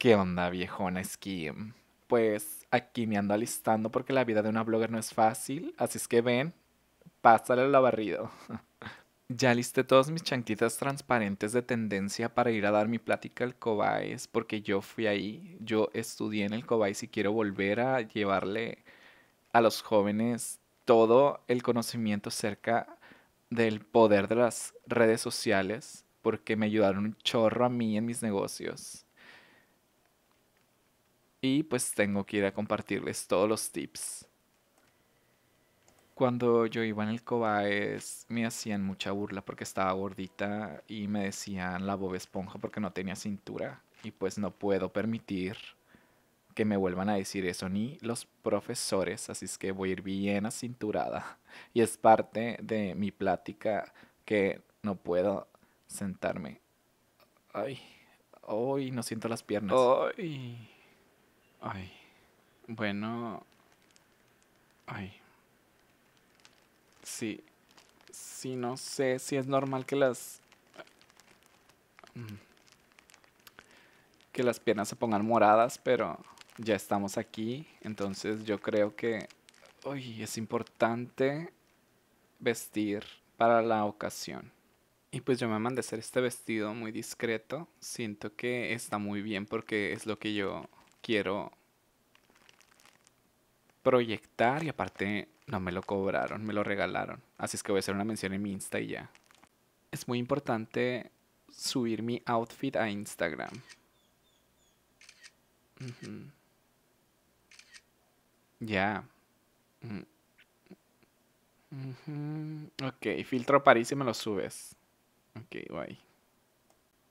¿Qué onda, viejona Skim? Pues aquí me ando alistando porque la vida de una blogger no es fácil, así es que ven, pásale el barrido. ya listé todas mis chanquitas transparentes de tendencia para ir a dar mi plática al Cobayes porque yo fui ahí, yo estudié en el Cobayes y quiero volver a llevarle a los jóvenes todo el conocimiento acerca del poder de las redes sociales, porque me ayudaron un chorro a mí en mis negocios y pues tengo que ir a compartirles todos los tips. Cuando yo iba en el Cobaes me hacían mucha burla porque estaba gordita y me decían la Bob Esponja porque no tenía cintura y pues no puedo permitir que me vuelvan a decir eso ni los profesores, así es que voy a ir bien acinturada y es parte de mi plática que no puedo sentarme. Ay, hoy no siento las piernas. Ay. Ay. Bueno. Ay. Sí. Sí, no sé si es normal que las... Mm, que las piernas se pongan moradas, pero ya estamos aquí. Entonces yo creo que... Uy, es importante vestir para la ocasión. Y pues yo me mandé hacer este vestido muy discreto. Siento que está muy bien porque es lo que yo quiero proyectar y aparte no me lo cobraron, me lo regalaron. Así es que voy a hacer una mención en mi Insta y ya. Es muy importante subir mi outfit a Instagram. Ya. Ok, filtro París y me lo subes. Ok, guay.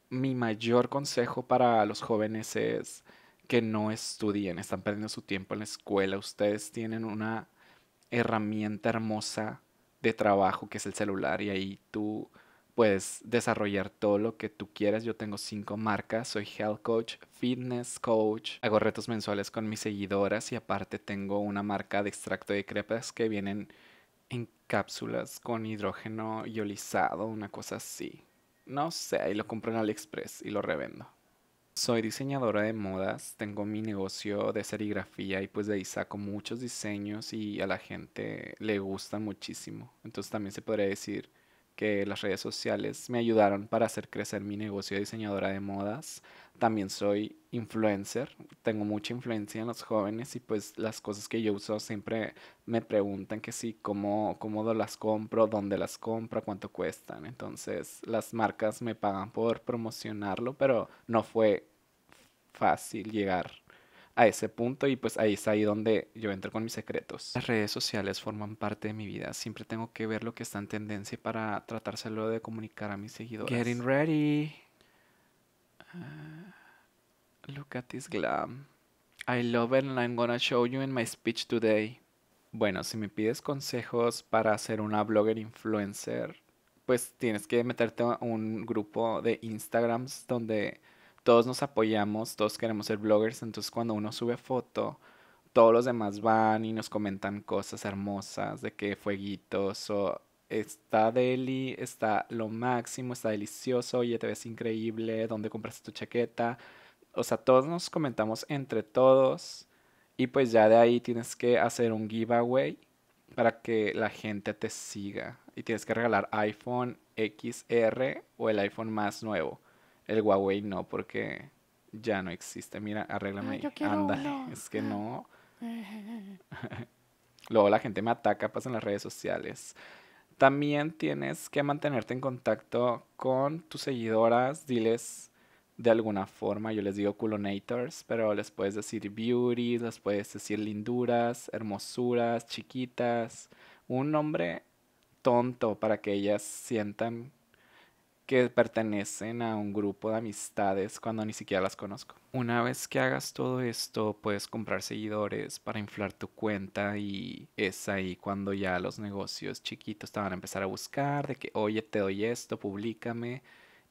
Mi mayor consejo para los jóvenes es que no estudien, están perdiendo su tiempo en la escuela. Ustedes tienen una herramienta hermosa de trabajo que es el celular y ahí tú puedes desarrollar todo lo que tú quieras. Yo tengo cinco marcas, soy health coach, fitness coach, hago retos mensuales con mis seguidoras y aparte tengo una marca de extracto de crepas que vienen en cápsulas con hidrógeno iolizado, una cosa así. No sé, y lo compro en AliExpress y lo revendo. Soy diseñadora de modas, tengo mi negocio de serigrafía y pues de ahí saco muchos diseños y a la gente le gusta muchísimo. Entonces también se podría decir que las redes sociales me ayudaron para hacer crecer mi negocio de diseñadora de modas. También soy influencer, tengo mucha influencia en los jóvenes y pues las cosas que yo uso siempre me preguntan que sí, cómo, cómo las compro, dónde las compro, cuánto cuestan. Entonces las marcas me pagan por promocionarlo, pero no fue fácil llegar a ese punto y pues ahí es ahí donde yo entro con mis secretos. Las redes sociales forman parte de mi vida. Siempre tengo que ver lo que está en tendencia para tratárselo de comunicar a mis seguidores. Getting ready. Ah, look at this glam. I love it and I'm gonna show you in my speech today. Bueno, si me pides consejos para ser una blogger influencer, pues tienes que meterte a un grupo de Instagrams donde todos nos apoyamos, todos queremos ser bloggers, entonces cuando uno sube foto, todos los demás van y nos comentan cosas hermosas, de que fueguitos o está deli, está lo máximo, está delicioso, oye, te ves increíble, ¿dónde compraste tu chaqueta? O sea, todos nos comentamos entre todos y pues ya de ahí tienes que hacer un giveaway para que la gente te siga y tienes que regalar iPhone XR o el iPhone más nuevo. El Huawei no, porque ya no existe. Mira, arréglame. Ay, ah, Anda, es que no. Luego la gente me ataca, pasa pues, en las redes sociales. También tienes que mantenerte en contacto con tus seguidoras, diles de alguna forma, yo les digo culonators, pero les puedes decir beauty, les puedes decir linduras, hermosuras, chiquitas, un nombre tonto para que ellas sientan que pertenecen a un grupo de amistades cuando ni siquiera las conozco. Una vez que hagas todo esto, puedes comprar seguidores para inflar tu cuenta y es ahí cuando ya los negocios chiquitos te van a empezar a buscar de que, oye, te doy esto, publícame.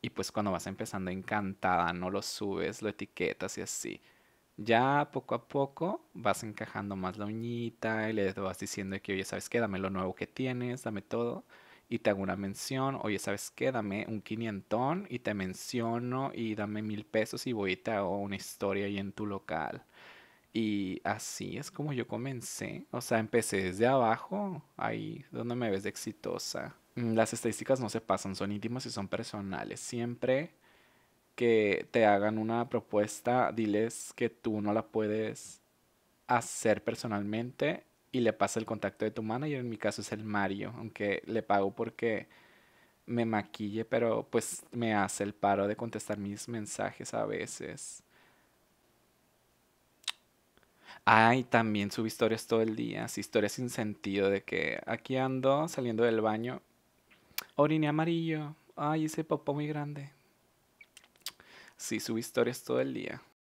Y pues cuando vas empezando encantada, no lo subes, lo etiquetas y así ya poco a poco vas encajando más la uñita y le vas diciendo que, oye, ¿sabes qué? Dame lo nuevo que tienes, dame todo y te hago una mención, oye, ¿sabes qué? Dame un quinientón y te menciono y dame mil pesos y voy y te hago una historia ahí en tu local. Y así es como yo comencé, o sea, empecé desde abajo, ahí donde me ves exitosa. Mm, las estadísticas no se pasan, son íntimas y son personales. Siempre que te hagan una propuesta, diles que tú no la puedes hacer personalmente y le pasa el contacto de tu manager. En mi caso es el Mario, aunque le pago porque me maquille, pero pues me hace el paro de contestar mis mensajes a veces. Ay, ah, también subo historias todo el día, historias sin sentido de que aquí ando saliendo del baño, orine amarillo, ay, ese popó muy grande. Sí, subo historias todo el día.